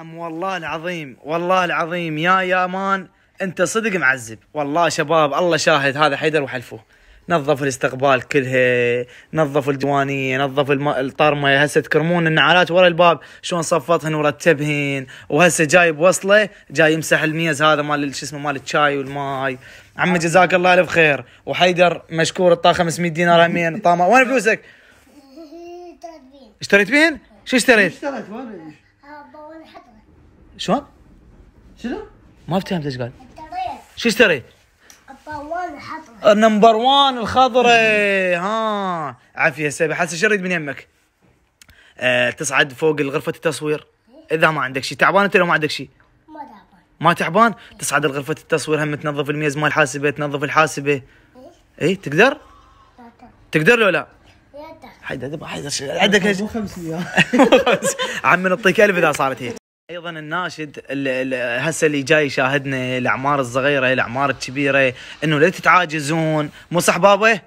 أم والله العظيم والله العظيم يا يا مان أنت صدق معذب والله شباب الله شاهد هذا حيدر وحلفوه نظف الاستقبال كلها نظف الديوانية نظف الطرمة هسه تكرمون النعالات ورا الباب شلون صفطهن ورتبهن وهسه جايب وصله جاي يمسح الميز هذا مال شو اسمه مال الشاي والماي عمي جزاك الله الف خير وحيدر مشكور اعطاه 500 دينار همين طامه وين فلوسك؟ اشتريت بهن؟ شو اشتريت؟ اشتريت شلون؟ شنو؟ ما فهمت ايش قال اشتريت شو اشتريت؟ آه، نمبر 1 الخضرة ها عافية سبع حاسه شو اريد من يمك؟ أه تصعد فوق غرفة التصوير اذا ما عندك شيء تعبان انت لو ما عندك شيء؟ ما تعبان ما تعبان؟ تصعد لغرفة التصوير هم تنظف الميز مال الحاسبة تنظف الحاسبة اي إيه، تقدر؟ تقدر لو لا؟ حيدا حيدا عندك مو 500 عمي نعطيك 1000 اذا صارت هيك ايضا الناشد هسه اللي جاي يشاهدنا الاعمار الصغيره الاعمار الكبيره انه لا تتعاجزون مو صح بابا؟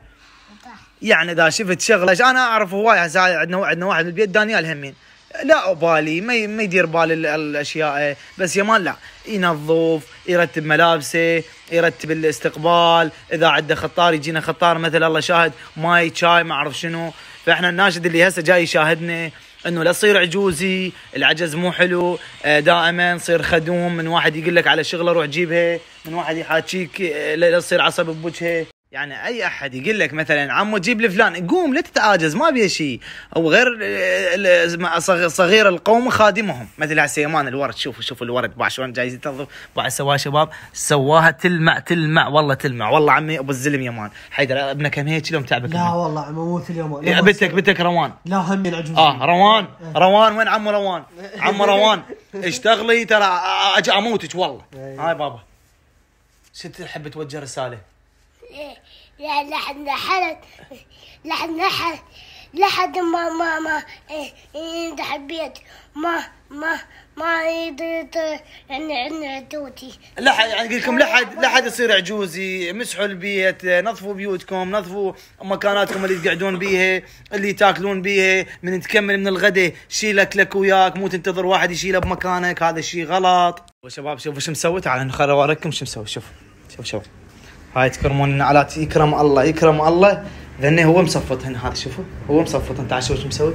يعني اذا شفت شغله انا اعرف هواي هسه عندنا عندنا واحد بالبيت دانيال همين لا ابالي ما ما يدير بال الاشياء بس يمان لا ينظف يرتب ملابسه يرتب الاستقبال اذا عنده خطار يجينا خطار مثل الله شاهد ماي شاي ما اعرف شنو فاحنا الناشد اللي هسه جاي يشاهدنا انه لا تصير عجوزي العجز مو حلو آه، دائما صير خدوم من واحد يقول لك على شغله روح جيبها من واحد يحاكيك آه، لا تصير عصب بوجهه يعني اي احد يقول لك مثلا عمو جيب لي فلان قوم لا تتعاجز ما بيه شيء او غير صغير القوم خادمهم مثل يمان الورد شوفوا شوفوا الورد باع شلون جاي يتنظف باع سواها شباب سواها تلمع تلمع والله تلمع والله عمي ابو الزلم يمان حيدر ابنك هم هيك اليوم تعبك لا والله عمو مو اليوم بنتك بنتك روان لا هم العجوز اه روان إيه. روان وين عمو روان عمو روان اشتغلي ترى اجي اموتك والله إيه. هاي بابا شو تحب توجه رساله؟ لحد إيه، لحد لحد لحد لحد ما ما ما ينجح إيه، بيت ما ما ما يقدر عندنا عدوتي لحد يعني اقول لكم لحد لحد يصير عجوزي مسحوا البيت نظفوا بيوتكم نظفوا مكاناتكم اللي تقعدون بيها اللي تاكلون بيها من تكمل من الغداء شيل اكلك وياك مو تنتظر واحد يشيله بمكانك هذا الشيء غلط وشباب شوفوا شو مسوي تعالوا نخرب اوريكم شو مسوي شوف شوف شوف. آية هاي تكرمون على يكرم الله يكرم الله لانه هو مصفط هنا هذا شوفوا هو مصفط انت شوف شو مسوي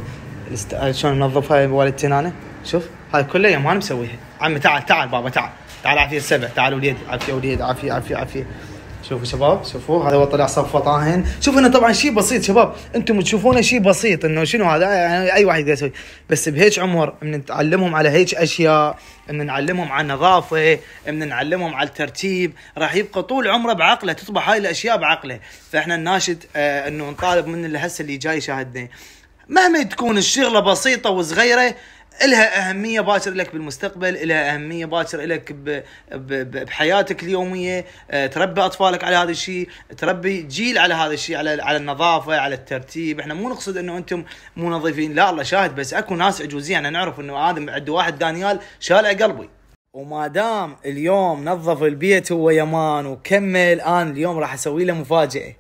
الاست... شلون ننظف هاي والدتين تنانه شوف هاي كلها ما انا مسويها عمي تعال تعال بابا تعال تعال عافيه السبع تعال وليد عافيه وليد عافيه عافيه عافيه شوفوا شباب شوفوا هذا هو طلع صفه طاهن شوفوا انه طبعا شيء بسيط شباب انتم تشوفونه شيء بسيط انه شنو هذا يعني اي واحد يقدر يسوي بس بهيج عمر من نتعلمهم على هيج اشياء من نعلمهم على النظافه من نعلمهم على الترتيب راح يبقى طول عمره بعقله تصبح هاي الاشياء بعقله فاحنا نناشد آه انه نطالب من اللي هسه اللي جاي يشاهدنا مهما تكون الشغله بسيطه وصغيره لها اهميه باكر لك بالمستقبل، لها اهميه باكر لك بحياتك اليوميه، آه، تربي اطفالك على هذا الشيء، تربي جيل على هذا الشيء، على على النظافه، على الترتيب، احنا مو نقصد انه انتم مو نظيفين، لا الله شاهد بس اكو ناس عجوزين انا نعرف انه ادم عنده واحد دانيال شالع قلبي. وما دام اليوم نظف البيت هو يمان وكمل انا اليوم راح اسوي له مفاجاه.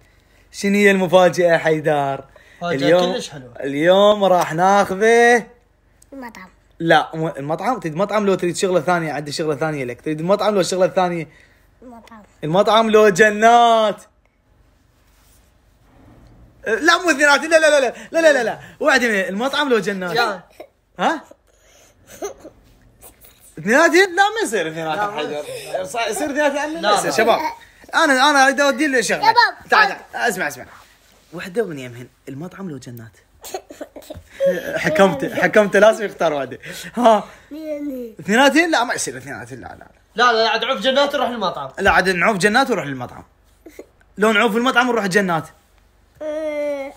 شنو هي المفاجاه حيدار؟ اليوم كلش حلو. اليوم راح ناخذه المطعم لا المطعم تريد مطعم لو تريد شغله ثانيه عندي شغله ثانيه لك تريد المطعم لو شغله ثانيه المطعم المطعم لو جنات لا مو اثنيناتي لا لا لا لا لا لا لا وعد المطعم لو جنات ها اثنيناتي؟ لا ما يصير اثنيناتي حجر يصير اثنيناتهم ما يصير شباب انا انا اريد اودي له شغله تعال تعال اسمع اسمع وحده من يمهن المطعم لو جنات حكمت يعني. حكمت لازم يختار واحده ها يعني. اثنيناتين لا ما يصير اثنيناتين لا لا لا لا لا عاد عوف جنات وروح المطعم لا عاد نعوف جنات وروح للمطعم لو نعوف المطعم ونروح جنات أه،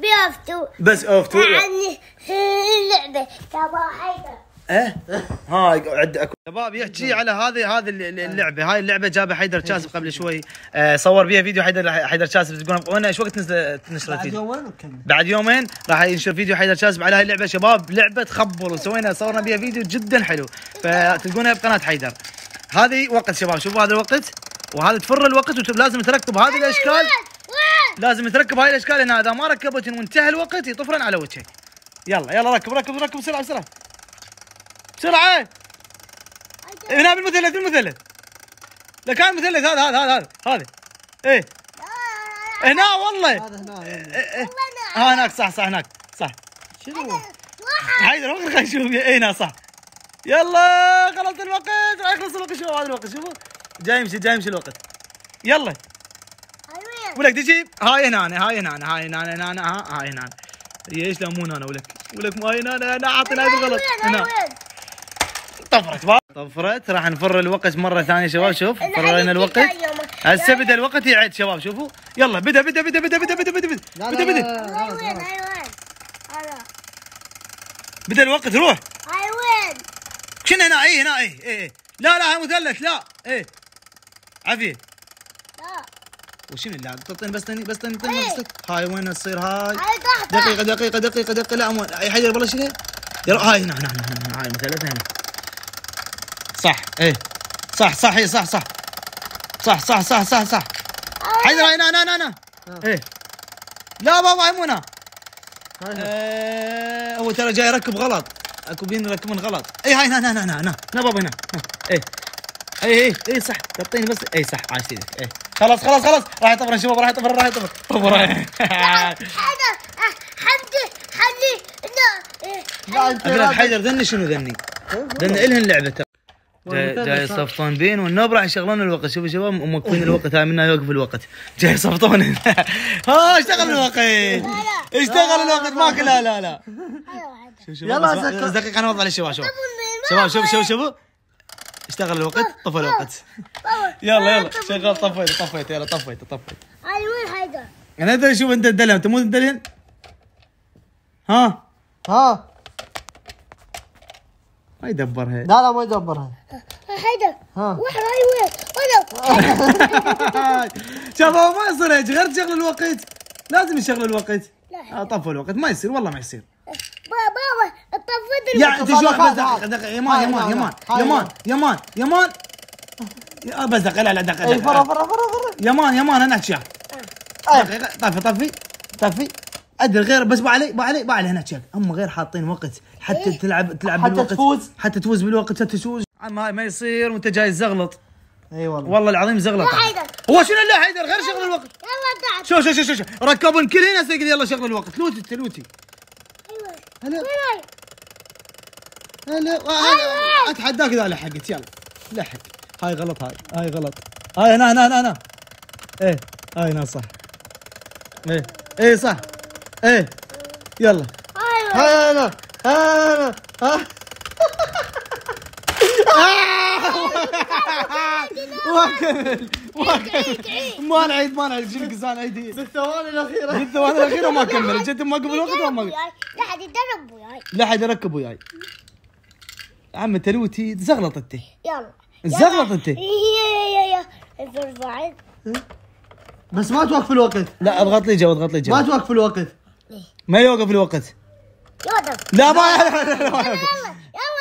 بس اوفتو بس اوفتو يعني اللعبه تبا حيدر ايه ها عد اكو شباب يحكي على هذه هذه اللعبه هاي اللعبه جابها حيدر كاسب قبل شوي آه، صور بيها فيديو حيدر حيدر كاسب تقول وانا ايش وقت نشر بعد يومين بعد يومين راح ينشر فيديو حيدر كاسب على هاي اللعبه شباب لعبه تخبر وسوينا صورنا بيها فيديو جدا حلو فتلقونها بقناه حيدر هذه وقت شباب شوفوا هذا الوقت وهذا تفر الوقت ولازم تركب هذه الاشكال لازم تركب هاي الاشكال لان اذا ما ركبت وانتهى الوقت يطفرن على وجهك يلا يلا ركب ركب ركب بسرعه بسرعه بسرعه هنا بالمثلث بالمثلث لك هذا المثلث هذا هذا هذا هذا هذا ايه هنا والله هذا هنا إيه، إيه. ها هناك صح صح هناك صح شنو هاي روح خلينا نشوف اي هنا صح يلا خلصت الوقت راح يخلص الوقت شوفوا هذا الوقت شوفوا جاي يمشي جاي يمشي الوقت يلا ولك تجيب هاي هنا هاي هنا هاي هنا هنا هاي هنا ايش لا مو هنا ولك ولك ما هنا انا اعطينا هذا الغلط هنا طفرت طفرت راح نفر الوقت مره ثانيه شباب شوف فرينا الوقت هسه بدا الوقت يعد شباب شوفوا يلا بدا بدا بدا بدا بدا بدا بدا بدا بدا بدا بدا الوقت روح اي وين شنو هنا اي هنا اي اي إيه. لا لا هاي مثلث لا اي عفية لا وشنو لا تعطيني بس تني بس تني إيه. هاي وين تصير هاي دقيقه دقيقه دقيقه دقيقه لا اي حجر بالله شنو هاي هنا هنا هنا هاي مثلث هنا صح ايه صح صح ايه صح صح صح صح صح صح صح حيدرا هنا هنا هنا آه. ايه لا بابا يمونة ايه هو ترى جاي يركب غلط اكو بين يركبون غلط ايه هاي هنا هنا هنا هنا هنا بابا هنا ايه ايه ايه اي صح تعطيني بس ايه صح عايش ايدك اي خلاص خلاص خلاص راح يطفرن شباب راح يطفر راح يطفرن طفرن حمدي حمدي لا حيدر ذني شنو ذني؟ ذني الهن لعبته جاي, جاي يصفطون والنوب والنبره يشغلون الوقت شوفوا شباب موقفين الوقت هاي منا يوقف الوقت جاي يصفطون ها اشتغل الوقت اشتغل الوقت ماكو لا لا لا يلا دقيقه انا اوضح للشباب شوف شباب شوف شوف شوف اشتغل الوقت طفى الوقت يلا يلا شغال طفيت طفيت يلا طفيت طفيت هاي وين حيدر انا ادري شوف انت الدلم انت مو الدلم ها ها ما يدبرها لا لا ما يدبرها هيدا هاي وين هيدا شافوا ما يصير غير تشغل الوقت لازم يشغل الوقت لا آه، طفوا الوقت ما يصير والله ما يصير بابا طفيت الوقت يعني يا تجوع بس دقيقة يمان يمان يمان يمان يمان يمان آه، بس دقيقة لا لا دقيقة فرا فرا فرا فرا يمان يمان انا اشياء دقيقة طفي طفي طفي ادري غير بس علي علي علي هنا تشيك هم غير حاطين وقت حتى إيه؟ تلعب تلعب حتى بالوقت تفوز حتى تفوز بالوقت حتى تفوز عم هاي ما يصير وانت جاي زغلط اي والله والله العظيم زغلط هو شنو لا حيدر غير شغل الوقت يلا شو شو شو شو, شو. ركبون كل هنا يلا شغل الوقت لوتي انت لوتي ايوه هلا آه، هلا هلا أيوة. اتحداك اذا لحقت يلا لحق هاي غلط هاي هاي غلط هاي هنا هنا هنا هنا ايه هاي هنا صح ايه ايه صح ايه يلا هانا أيوة. هانا ها أه. آه. واكمل ما نعيد ما نعيد جيل قزان عيد بالثواني الاخيره بالثواني الاخيره ما كمل جد ما قبل وقت ما قبل لا حد يدرب وياي لا حد يركب وياي عم تلوتي زغلط انت يلا زغلط انت يا يا يا بس ما توقف الوقت لا اضغط لي جو اضغط لي جو ما توقف الوقت ما يوقف الوقت يوقف لا ما يوقف يلا